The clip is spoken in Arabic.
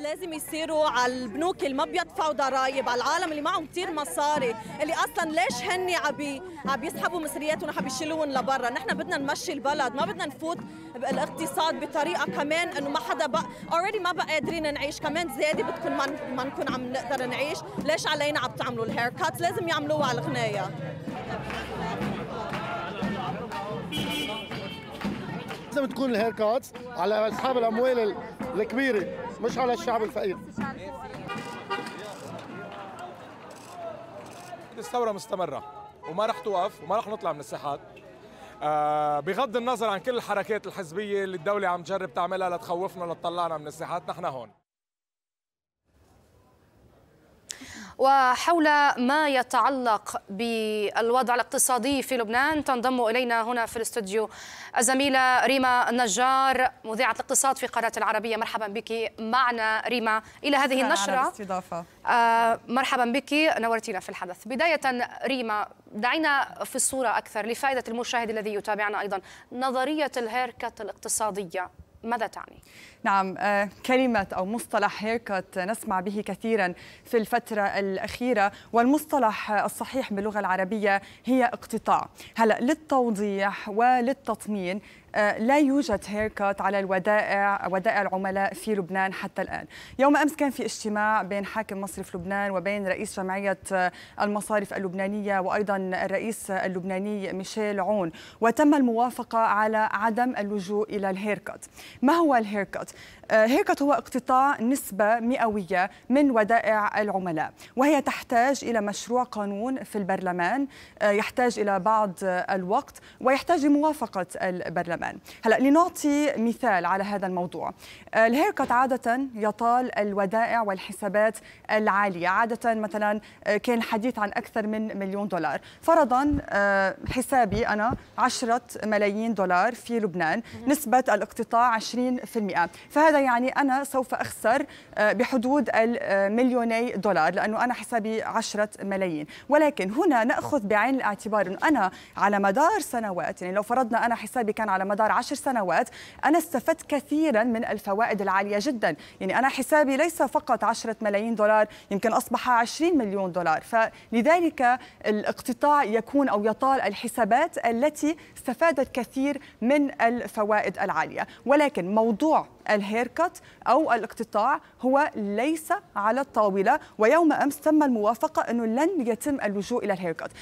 لازم يصيروا على البنوك اللي ما بيدفعوا ضرائب على العالم اللي معهم كثير مصاري اللي اصلا ليش هن عم عم يسحبوا مصرياتهم وعم يشيلوهم لبرا نحن بدنا نمشي البلد ما بدنا نفوت الاقتصاد بطريقه كمان انه ما حدا بقى اوريدي ما بقى قادرين نعيش كمان زياده بتكون ما نكون عم نقدر نعيش ليش علينا عم تعملوا الهير كات لازم يعملوها على الغنايه لازم تكون الهير كاتس على اصحاب الاموال الكبيره مش على الشعب الفقير الثوره مستمره وما رح توقف وما رح نطلع من الساحات آه، بغض النظر عن كل الحركات الحزبيه اللي الدوله عم تجرب تعملها لتخوفنا لتطلعنا من الساحات نحن هون وحول ما يتعلق بالوضع الاقتصادي في لبنان تنضم إلينا هنا في الاستوديو الزميلة ريما النجار مذيعة الاقتصاد في قناة العربية مرحبا بك معنا ريما إلى هذه النشرة آه مرحبا بك نورتينا في الحدث بداية ريما دعينا في الصورة أكثر لفائدة المشاهد الذي يتابعنا أيضا نظرية الهيركت الاقتصادية ماذا تعني؟ نعم آه، كلمة أو مصطلح هيركت نسمع به كثيرا في الفترة الأخيرة والمصطلح الصحيح باللغة العربية هي اقتطاع هلأ للتوضيح وللتطمين آه، لا يوجد هيركات على الودائع ودائع العملاء في لبنان حتى الآن يوم أمس كان في اجتماع بين حاكم مصرف لبنان وبين رئيس جمعية آه، المصارف اللبنانية وأيضا الرئيس اللبناني ميشيل عون وتم الموافقة على عدم اللجوء إلى الهيركات ما هو الهيركات؟ آه، هيركات هو اقتطاع نسبة مئوية من ودائع العملاء وهي تحتاج إلى مشروع قانون في البرلمان يحتاج إلى بعض الوقت ويحتاج لموافقة البرلمان كمان هلا لنعطي مثال على هذا الموضوع آه، الهيركت عادة يطال الودائع والحسابات العالية عادة مثلا آه، كان الحديث عن أكثر من مليون دولار فرضا آه، حسابي أنا 10 ملايين دولار في لبنان نسبة الاقتطاع 20% فهذا يعني أنا سوف أخسر بحدود المليوني دولار لأنه أنا حسابي 10 ملايين ولكن هنا نأخذ بعين الاعتبار أنه أنا على مدار سنوات يعني لو فرضنا أنا حسابي كان على مدار مدار عشر سنوات أنا استفدت كثيرا من الفوائد العالية جدا يعني أنا حسابي ليس فقط 10 ملايين دولار يمكن أصبح 20 مليون دولار فلذلك الاقتطاع يكون أو يطال الحسابات التي استفادت كثير من الفوائد العالية ولكن موضوع الهيركت أو الاقتطاع هو ليس على الطاولة ويوم أمس تم الموافقة أنه لن يتم اللجوء إلى الهيركت